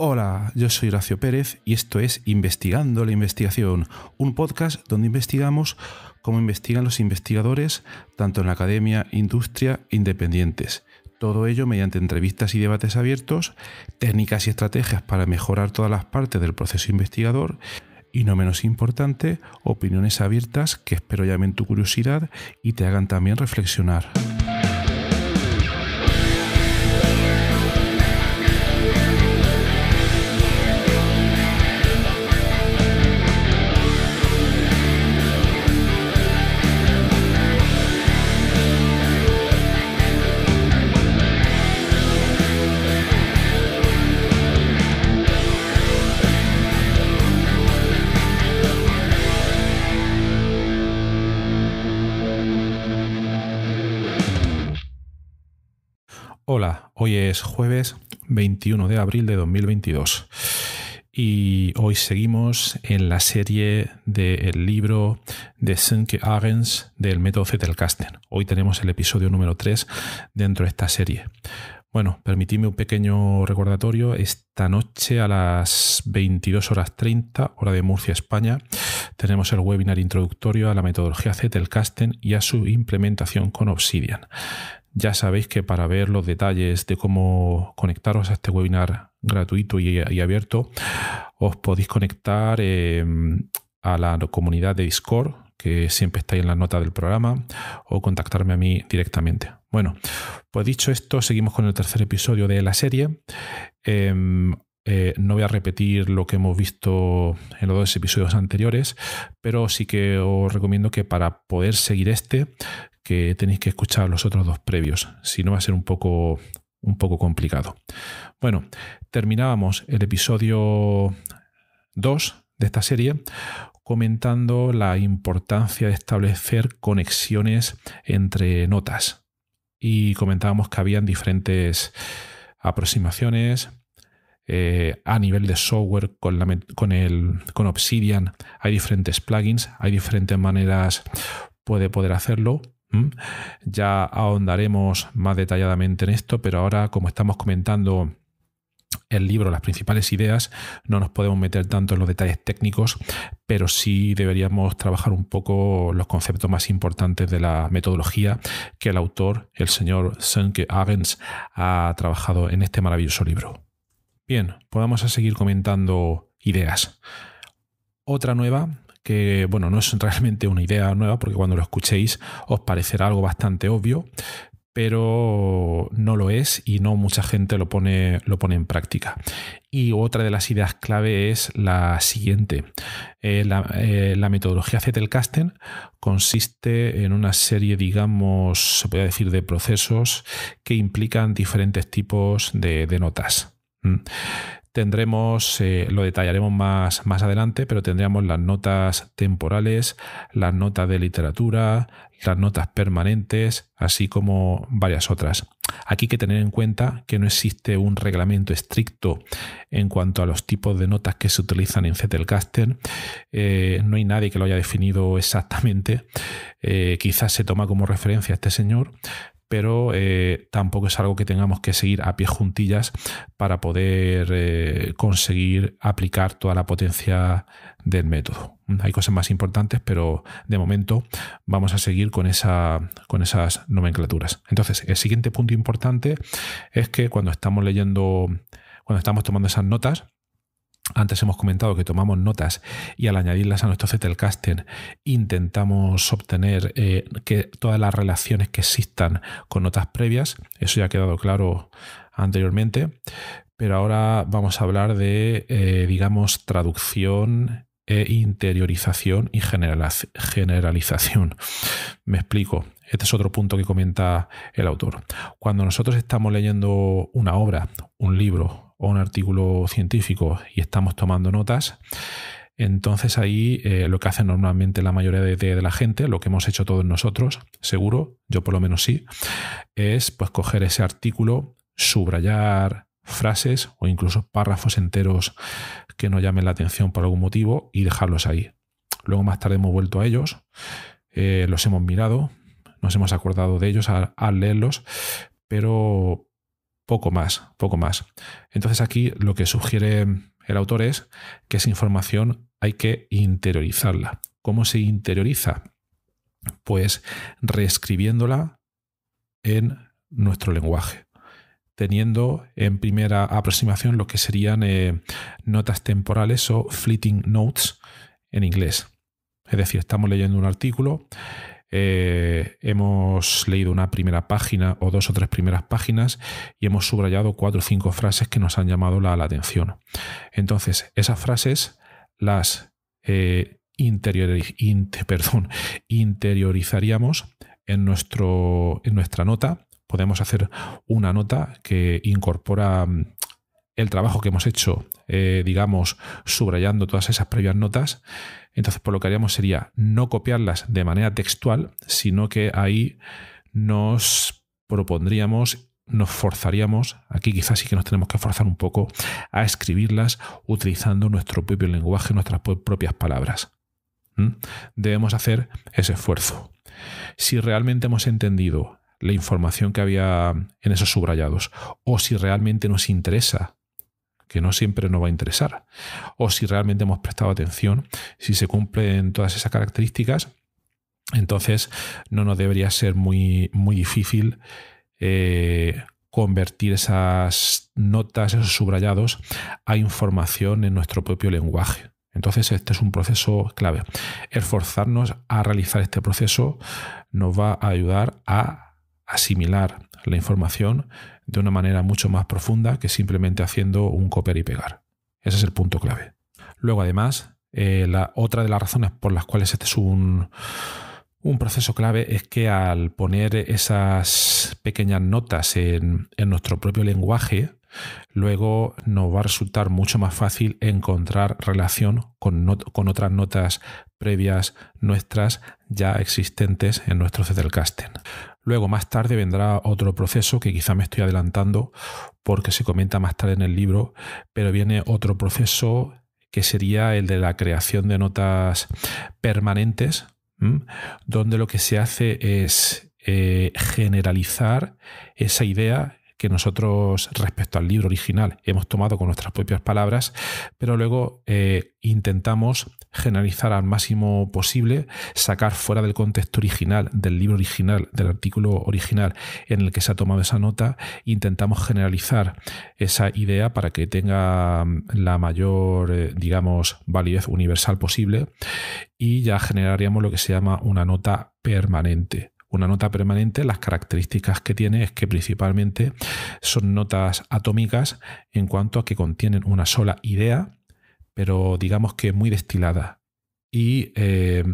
Hola, yo soy Horacio Pérez y esto es Investigando la Investigación, un podcast donde investigamos cómo investigan los investigadores, tanto en la academia, industria, independientes. Todo ello mediante entrevistas y debates abiertos, técnicas y estrategias para mejorar todas las partes del proceso investigador y, no menos importante, opiniones abiertas que espero llamen tu curiosidad y te hagan también reflexionar. Hola, hoy es jueves 21 de abril de 2022 y hoy seguimos en la serie del libro de Sönke Agens del método Zettelkasten. Hoy tenemos el episodio número 3 dentro de esta serie. Bueno, permitidme un pequeño recordatorio. Esta noche a las 22 horas 30, hora de Murcia, España, tenemos el webinar introductorio a la metodología Zettelkasten y a su implementación con Obsidian. Ya sabéis que para ver los detalles de cómo conectaros a este webinar gratuito y, abierto, os podéis conectar em, a la comunidad de Discord, que siempre está en la nota del programa, o contactarme a mí directamente. Bueno, pues dicho esto, seguimos con el tercer episodio de la serie. Em, eh, no voy a repetir lo que hemos visto en los dos episodios anteriores, pero sí que os recomiendo que para poder seguir este, que tenéis que escuchar los otros dos previos, si no va a ser un poco, un poco complicado. Bueno, terminábamos el episodio 2 de esta serie comentando la importancia de establecer conexiones entre notas y comentábamos que habían diferentes aproximaciones, eh, a nivel de software con, el, con Obsidian. Hay diferentes plugins, hay diferentes maneras de poder hacerlo. Ya ahondaremos más detalladamente en esto, pero ahora como estamos comentando el libro, las principales ideas, no nos podemos meter tanto en los detalles técnicos, pero sí deberíamos trabajar un poco los conceptos más importantes de la metodología que el autor, el señor Sönke Agens, ha trabajado en este maravilloso libro. Bien, pues vamos a seguir comentando ideas. Otra nueva, que bueno, no es realmente una idea nueva, porque cuando lo escuchéis os parecerá algo bastante obvio, pero no lo es y no mucha gente lo pone, lo pone en práctica. Y otra de las ideas clave es la siguiente. Eh, eh, la, metodología Zettelkasten consiste en una serie, digamos, se puede decir, de procesos que implican diferentes tipos de notas. Mm. Tendremos, eh, lo detallaremos más, más adelante, pero tendríamos las notas temporales, las notas de literatura, las notas permanentes, así como varias otras. Aquí hay que tener en cuenta que no existe un reglamento estricto en cuanto a los tipos de notas que se utilizan en Zettelkasten. Eh, no hay nadie que lo haya definido exactamente. Eh, quizás se toma como referencia este señor, pero eh, tampoco es algo que tengamos que seguir a pie juntillas para poder eh, conseguir aplicar toda la potencia del método. Hay cosas más importantes, pero de momento vamos a seguir con, con esas nomenclaturas. Entonces, el siguiente punto importante es que cuando estamos leyendo, cuando estamos tomando esas notas, antes hemos comentado que tomamos notas y al añadirlas a nuestro Zettelkasten intentamos obtener eh, que todas las relaciones que existan con notas previas. Eso ya ha quedado claro anteriormente. Pero ahora vamos a hablar de, eh, digamos, traducción e interiorización y generalización. Me explico. Este es otro punto que comenta el autor. Cuando nosotros estamos leyendo una obra, un libro, o un artículo científico y estamos tomando notas, entonces ahí eh, lo que hace normalmente la mayoría de, la gente, lo que hemos hecho todos nosotros, seguro, yo por lo menos sí, es pues coger ese artículo, subrayar frases o incluso párrafos enteros que nos llamen la atención por algún motivo y dejarlos ahí. Luego más tarde hemos vuelto a ellos, eh, los hemos mirado, nos hemos acordado de ellos al leerlos, pero poco más, poco más. Entonces aquí lo que sugiere el autor es que esa información hay que interiorizarla. ¿Cómo se interioriza? Pues reescribiéndola en nuestro lenguaje, teniendo en primera aproximación lo que serían eh, notas temporales o fleeting notes en inglés. Es decir, estamos leyendo un artículo eh, hemos leído una primera página o dos o tres primeras páginas y hemos subrayado cuatro o cinco frases que nos han llamado la, atención. Entonces, esas frases las eh, interiorizaríamos en, nuestro, en nuestra nota podemos hacer una nota que incorpora mm, el trabajo que hemos hecho, eh, digamos, subrayando todas esas previas notas, entonces por pues, lo que haríamos sería no copiarlas de manera textual, sino que ahí nos propondríamos, nos forzaríamos, aquí quizás sí que nos tenemos que forzar un poco a escribirlas utilizando nuestro propio lenguaje, nuestras propias palabras. ¿Mm? Debemos hacer ese esfuerzo. Si realmente hemos entendido la información que había en esos subrayados o si realmente nos interesa que no siempre nos va a interesar. O si realmente hemos prestado atención, si se cumplen todas esas características, entonces no nos debería ser muy, muy difícil eh, convertir esas notas, esos subrayados, a información en nuestro propio lenguaje. Entonces este es un proceso clave. Esforzarnos a realizar este proceso nos va a ayudar a asimilar la información de una manera mucho más profunda que simplemente haciendo un copiar y pegar. Ese es el punto clave. Luego, además, eh, la, otra de las razones por las cuales este es un, un proceso clave es que al poner esas pequeñas notas en, nuestro propio lenguaje, luego nos va a resultar mucho más fácil encontrar relación con, con otras notas previas nuestras ya existentes en nuestro Zettelkasten. Luego, más tarde, vendrá otro proceso que quizá me estoy adelantando porque se comenta más tarde en el libro, pero viene otro proceso que sería el de la creación de notas permanentes, donde lo que se hace es eh, generalizar esa idea, que nosotros respecto al libro original hemos tomado con nuestras propias palabras, pero luego eh, intentamos generalizar al máximo posible, sacar fuera del contexto original, del libro original, del artículo original en el que se ha tomado esa nota, intentamos generalizar esa idea para que tenga mm, la mayor, eh, digamos, validez universal posible y ya generaríamos lo que se llama una nota permanente. Una nota permanente, las características que tiene es que principalmente son notas atómicas en cuanto a que contienen una sola idea, pero digamos que muy destilada. Y eh,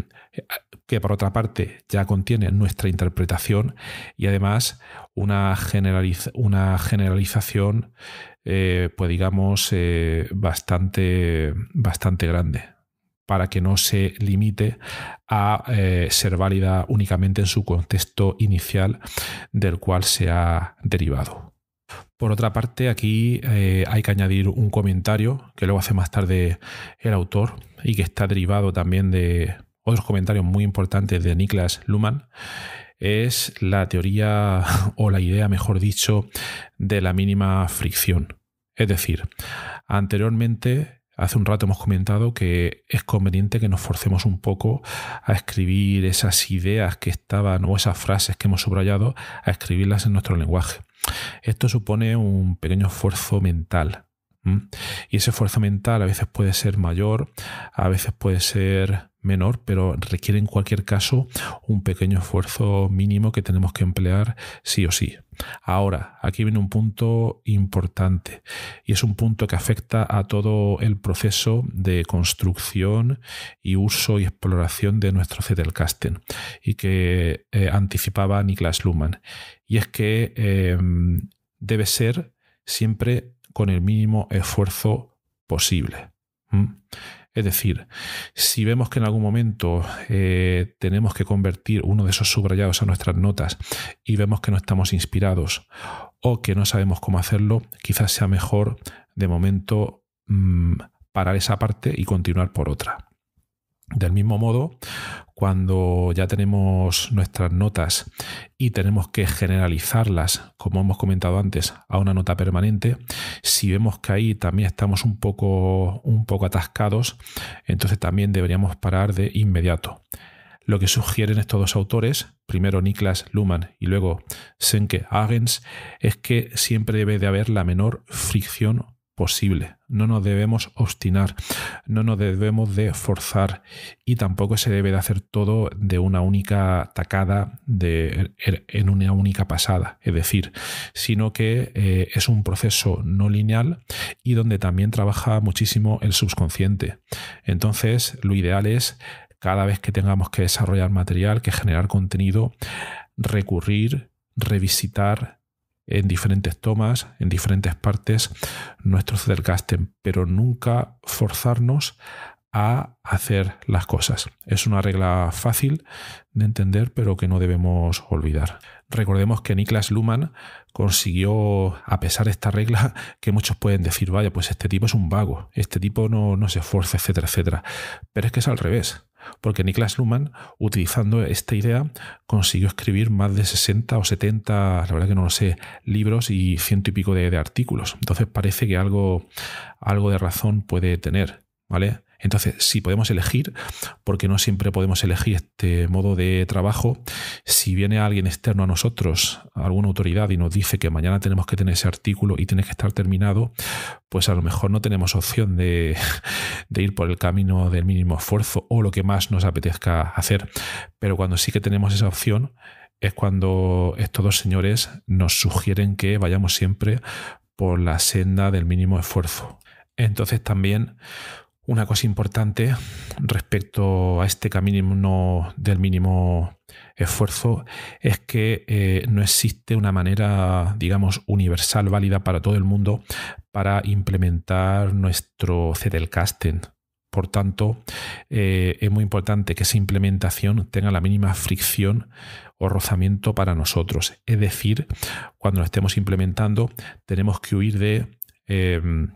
que por otra parte ya contiene nuestra interpretación y además una, una generalización, eh, pues digamos, eh, bastante, bastante grande para que no se limite a eh, ser válida únicamente en su contexto inicial del cual se ha derivado. Por otra parte, aquí eh, hay que añadir un comentario que luego hace más tarde el autor y que está derivado también de otros comentarios muy importantes de Niklas Luhmann. Es la teoría o la idea, mejor dicho, de la mínima fricción. Es decir, anteriormente Hace un rato hemos comentado que es conveniente que nos forcemos un poco a escribir esas ideas que estaban o esas frases que hemos subrayado, a escribirlas en nuestro lenguaje. Esto supone un pequeño esfuerzo mental. Y ese esfuerzo mental a veces puede ser mayor, a veces puede ser menor, pero requiere en cualquier caso un pequeño esfuerzo mínimo que tenemos que emplear sí o sí. Ahora, aquí viene un punto importante y es un punto que afecta a todo el proceso de construcción y uso y exploración de nuestro Zettelkasten y que eh, anticipaba Niklas Luhmann. Y es que em, debe ser siempre con el mínimo esfuerzo posible. Es decir, si vemos que en algún momento eh, tenemos que convertir uno de esos subrayados a nuestras notas y vemos que no estamos inspirados o que no sabemos cómo hacerlo, quizás sea mejor de momento mm, parar esa parte y continuar por otra. Del mismo modo, cuando ya tenemos nuestras notas y tenemos que generalizarlas, como hemos comentado antes, a una nota permanente, si vemos que ahí también estamos un poco, un poco atascados, entonces también deberíamos parar de inmediato. Lo que sugieren estos dos autores, primero Niklas Luhmann y luego Senke Agens, es que siempre debe de haber la menor fricción posible. No nos debemos obstinar, no nos debemos de forzar y tampoco se debe de hacer todo de una única tacada, de, er, en una única pasada, es decir, sino que eh, es un proceso no lineal y donde también trabaja muchísimo el subconsciente. Entonces, lo ideal es cada vez que tengamos que desarrollar material, que generar contenido, recurrir, revisitar, en diferentes tomas, en diferentes partes, nuestro Zettelkasten, pero nunca forzarnos a hacer las cosas. Es una regla fácil de entender, pero que no debemos olvidar. Recordemos que Niklas Luhmann consiguió, a pesar de esta regla, que muchos pueden decir, vaya, pues este tipo es un vago, este tipo no, no se esfuerza, etcétera, etcétera. Pero es que es al revés porque Niklas Luhmann, utilizando esta idea, consiguió escribir más de 60 o 70, la verdad que no lo sé, libros y ciento y pico de, artículos. Entonces parece que algo, algo de razón puede tener, ¿vale? Entonces, si podemos elegir, porque no siempre podemos elegir este modo de trabajo. Si viene alguien externo a nosotros, alguna autoridad, y nos dice que mañana tenemos que tener ese artículo y tiene que estar terminado, pues a lo mejor no tenemos opción de, de ir por el camino del mínimo esfuerzo o lo que más nos apetezca hacer. Pero cuando sí que tenemos esa opción, es cuando estos dos señores nos sugieren que vayamos siempre por la senda del mínimo esfuerzo. Entonces también una cosa importante respecto a este camino del mínimo esfuerzo es que eh, no existe una manera, digamos, universal, válida para todo el mundo para implementar nuestro Zettelkasten. Por tanto, eh, es muy importante que esa implementación tenga la mínima fricción o rozamiento para nosotros. Es decir, cuando lo estemos implementando, tenemos que huir de... Eh,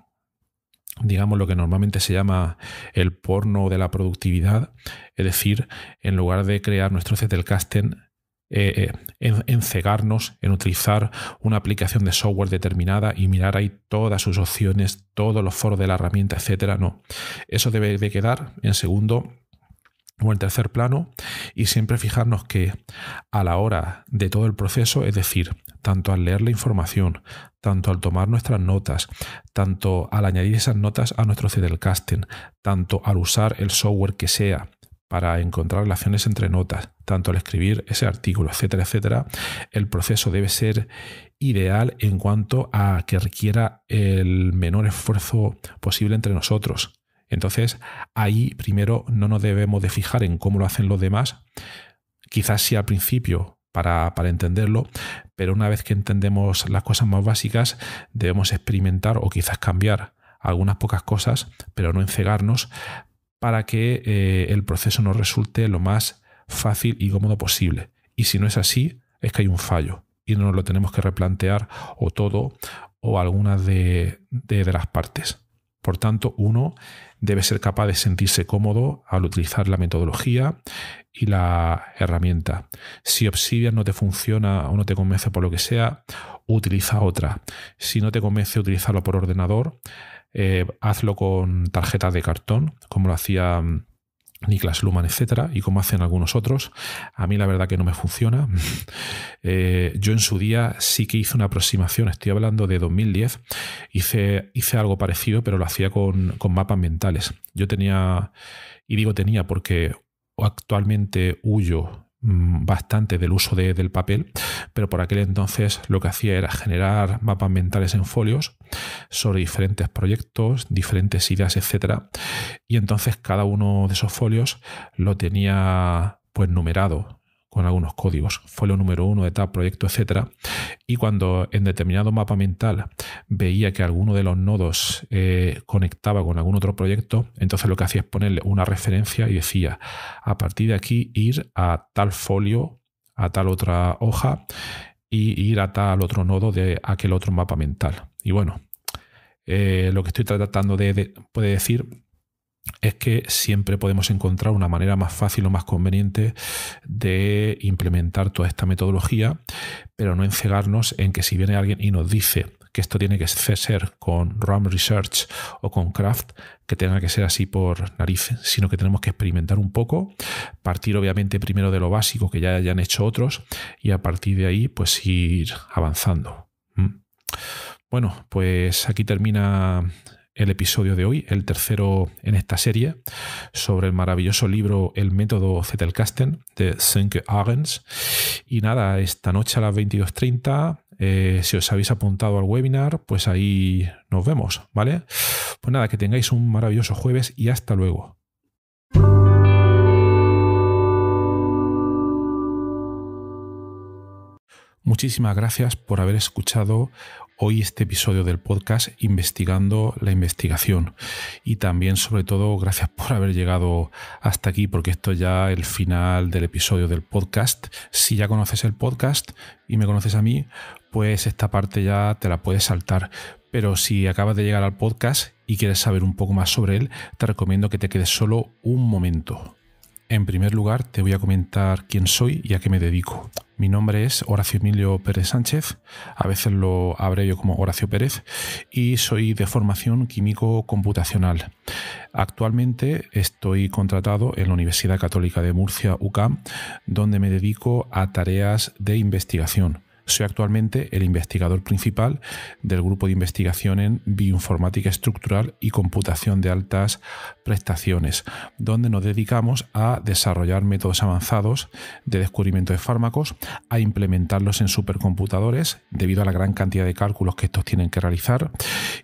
digamos, lo que normalmente se llama el porno de la productividad, es decir, en lugar de crear nuestro Zettelkasten, eh, eh, en, cegarnos, en utilizar una aplicación de software determinada y mirar ahí todas sus opciones, todos los foros de la herramienta, etcétera. No, eso debe de quedar en segundo o en tercer plano y siempre fijarnos que a la hora de todo el proceso, es decir, tanto al leer la información, tanto al tomar nuestras notas, tanto al añadir esas notas a nuestro casting, tanto al usar el software que sea para encontrar relaciones entre notas, tanto al escribir ese artículo, etcétera, etcétera, el proceso debe ser ideal en cuanto a que requiera el menor esfuerzo posible entre nosotros. Entonces, ahí primero no nos debemos de fijar en cómo lo hacen los demás. Quizás si al principio para, entenderlo, pero una vez que entendemos las cosas más básicas, debemos experimentar o quizás cambiar algunas pocas cosas, pero no encegarnos para que eh, el proceso nos resulte lo más fácil y cómodo posible. Y si no es así, es que hay un fallo y no nos lo tenemos que replantear o todo o algunas de las partes. Por tanto, uno, debe ser capaz de sentirse cómodo al utilizar la metodología y la herramienta. Si Obsidian no te funciona o no te convence por lo que sea, utiliza otra. Si no te convence utilizarlo por ordenador, eh, hazlo con tarjetas de cartón, como lo hacía mm, Niklas Luhmann, etcétera, y como hacen algunos otros. A mí la verdad que no me funciona. Eh, yo en su día sí que hice una aproximación, estoy hablando de 2010, hice, hice algo parecido, pero lo hacía con, mapas mentales. Yo tenía, y digo tenía porque actualmente huyo Mm, bastante del uso del papel, pero por aquel entonces lo que hacía era generar mapas mentales en folios sobre diferentes proyectos, diferentes ideas, etcétera, Y entonces cada uno de esos folios lo tenía pues numerado con algunos códigos, folio número uno de tal proyecto, etc. Y cuando en determinado mapa mental veía que alguno de los nodos eh, conectaba con algún otro proyecto, entonces lo que hacía es ponerle una referencia y decía, a partir de aquí ir a tal folio, a tal otra hoja y ir a tal otro nodo de aquel otro mapa mental. Y bueno, eh, lo que estoy tratando de, de puede decir es que siempre podemos encontrar una manera más fácil o más conveniente de implementar toda esta metodología, pero no encegarnos en que si viene alguien y nos dice que esto tiene que ser con RAM Research o con Craft, que tenga que ser así por narices, sino que tenemos que experimentar un poco, partir obviamente primero de lo básico que ya hayan hecho otros y a partir de ahí pues ir avanzando. ¿Mm? Bueno, pues aquí termina el episodio de hoy, el tercero en esta serie, sobre el maravilloso libro El método Zettelkasten de Sönke Agens. Y nada, esta noche a las 22.30, eh, si os habéis apuntado al webinar, pues ahí nos vemos, ¿vale? Pues nada, que tengáis un maravilloso jueves y hasta luego. Muchísimas gracias por haber escuchado hoy este episodio del podcast Investigando la investigación. Y también, sobre todo, gracias por haber llegado hasta aquí, porque esto es ya el final del episodio del podcast. Si ya conoces el podcast y me conoces a mí, pues esta parte ya te la puedes saltar. Pero si acabas de llegar al podcast y quieres saber un poco más sobre él, te recomiendo que te quedes solo un momento. En primer lugar, te voy a comentar quién soy y a qué me dedico. Mi nombre es Horacio Emilio Pérez Sánchez, a veces lo yo como Horacio Pérez, y soy de formación químico computacional. Actualmente estoy contratado en la Universidad Católica de Murcia, UCAM, donde me dedico a tareas de investigación. Soy actualmente el investigador principal del grupo de investigación en bioinformática estructural y computación de altas prestaciones, donde nos dedicamos a desarrollar métodos avanzados de descubrimiento de fármacos, a implementarlos en supercomputadores debido a la gran cantidad de cálculos que estos tienen que realizar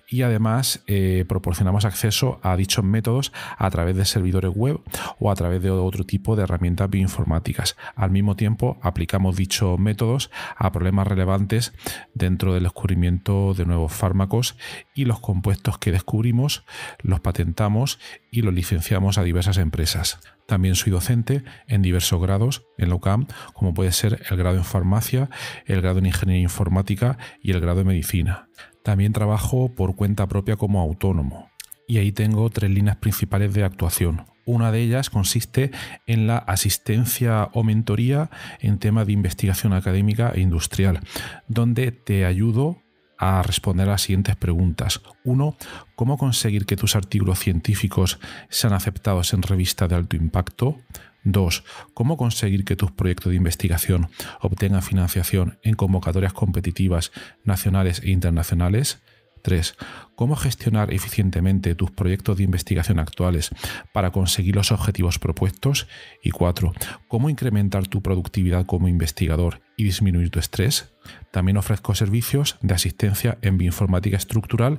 y además eh, proporcionamos acceso a dichos métodos a través de servidores web o a través de otro tipo de herramientas bioinformáticas. Al mismo tiempo aplicamos dichos métodos a problemas más relevantes dentro del descubrimiento de nuevos fármacos y los compuestos que descubrimos los patentamos y los licenciamos a diversas empresas. También soy docente en diversos grados en la UCAM, como puede ser el grado en farmacia, el grado en ingeniería informática y el grado en medicina. También trabajo por cuenta propia como autónomo y ahí tengo tres líneas principales de actuación. Una de ellas consiste en la asistencia o mentoría en tema de investigación académica e industrial, donde te ayudo a responder a las siguientes preguntas. 1. ¿cómo conseguir que tus artículos científicos sean aceptados en revistas de alto impacto? 2. ¿Cómo conseguir que tus proyectos de investigación obtengan financiación en convocatorias competitivas nacionales e internacionales? 3. ¿Cómo gestionar eficientemente tus proyectos de investigación actuales para conseguir los objetivos propuestos? Y 4. ¿Cómo incrementar tu productividad como investigador y disminuir tu estrés? También ofrezco servicios de asistencia en bioinformática estructural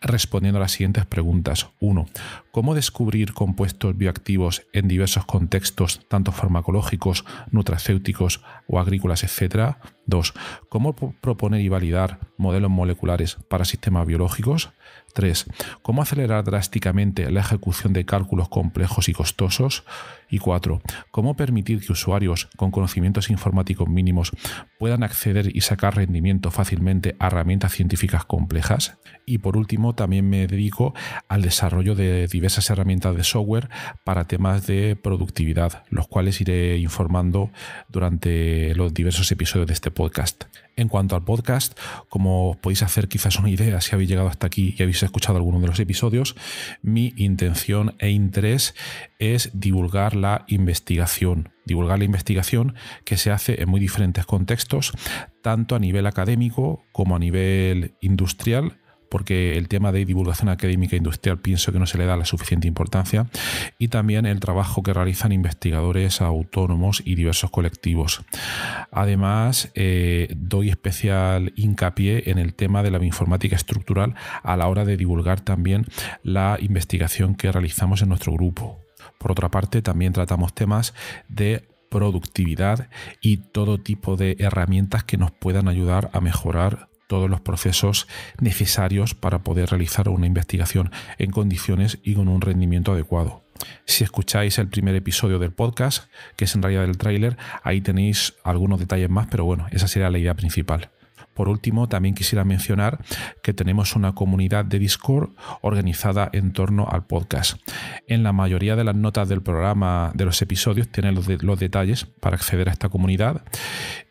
respondiendo a las siguientes preguntas. 1. ¿Cómo descubrir compuestos bioactivos en diversos contextos, tanto farmacológicos, nutracéuticos o agrícolas, etcétera? 2. ¿Cómo proponer y validar modelos moleculares para sistemas biológicos. 3. Cómo acelerar drásticamente la ejecución de cálculos complejos y costosos. Y 4. Cómo permitir que usuarios con conocimientos informáticos mínimos puedan acceder y sacar rendimiento fácilmente a herramientas científicas complejas. Y por último, también me dedico al desarrollo de diversas herramientas de software para temas de productividad, los cuales iré informando durante los diversos episodios de este podcast. En cuanto al podcast, como os podéis hacer quizás una idea si habéis llegado hasta aquí y habéis escuchado alguno de los episodios, mi intención e interés es divulgar la investigación, divulgar la investigación que se hace en muy diferentes contextos, tanto a nivel académico como a nivel industrial porque el tema de divulgación académica e industrial pienso que no se le da la suficiente importancia, y también el trabajo que realizan investigadores autónomos y diversos colectivos. Además, eh, doy especial hincapié en el tema de la informática estructural a la hora de divulgar también la investigación que realizamos en nuestro grupo. Por otra parte, también tratamos temas de productividad y todo tipo de herramientas que nos puedan ayudar a mejorar todos los procesos necesarios para poder realizar una investigación en condiciones y con un rendimiento adecuado. Si escucháis el primer episodio del podcast, que es en realidad el tráiler, ahí tenéis algunos detalles más, pero bueno, esa sería la idea principal. Por último, también quisiera mencionar que tenemos una comunidad de Discord organizada en torno al podcast. En la mayoría de las notas del programa, de los episodios, tienen los detalles para acceder a esta comunidad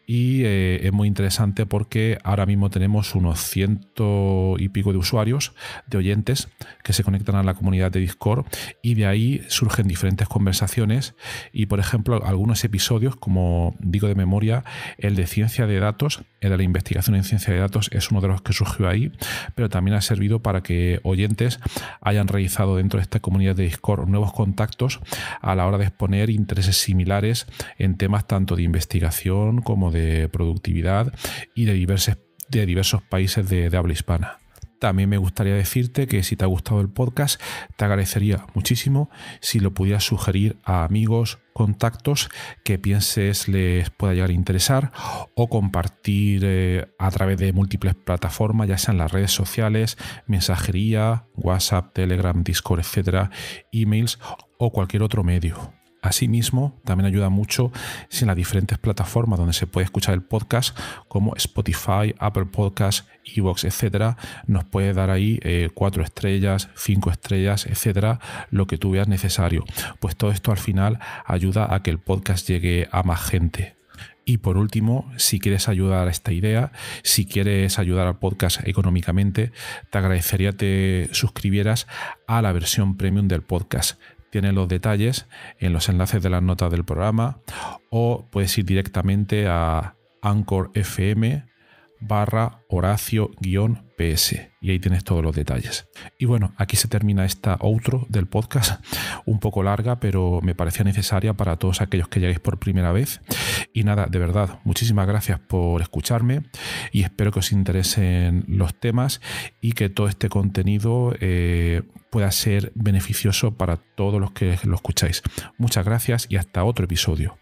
y eh, es muy interesante porque ahora mismo tenemos unos ciento y pico de usuarios, de oyentes, que se conectan a la comunidad de Discord y de ahí surgen diferentes conversaciones y, por ejemplo, algunos episodios, como digo de memoria, el de ciencia de datos eh, de la investigación en ciencia de datos es uno de los que surgió ahí, pero también ha servido para que oyentes hayan realizado dentro de esta comunidad de Discord nuevos contactos a la hora de exponer intereses similares en temas tanto de investigación como de productividad y de diversos, de diversos países de habla hispana. También me gustaría decirte que si te ha gustado el podcast, te agradecería muchísimo si lo pudieras sugerir a amigos, contactos que pienses les pueda llegar a interesar o compartir eh, a través de múltiples plataformas, ya sean las redes sociales, mensajería, WhatsApp, Telegram, Discord, etcétera, emails o cualquier otro medio. Asimismo, también ayuda mucho si en las diferentes plataformas donde se puede escuchar el podcast, como Spotify, Apple Podcasts, Evox, etcétera, nos puede dar ahí eh, cuatro estrellas, cinco estrellas, etcétera, lo que tú veas necesario. Pues todo esto al final ayuda a que el podcast llegue a más gente. Y por último, si quieres ayudar a esta idea, si quieres ayudar al podcast económicamente, te agradecería que te suscribieras a la versión premium del podcast tiene los detalles en los enlaces de las notas del programa o puedes ir directamente a Anchor FM barra horacio-ps. Y ahí tienes todos los detalles. Y bueno, aquí se termina esta outro del podcast, un poco larga, pero me parecía necesaria para todos aquellos que lleguéis por primera vez. Y nada, de verdad, muchísimas gracias por escucharme y espero que os interesen los temas y que todo este contenido eh, pueda ser beneficioso para todos los que lo escucháis. Muchas gracias y hasta otro episodio.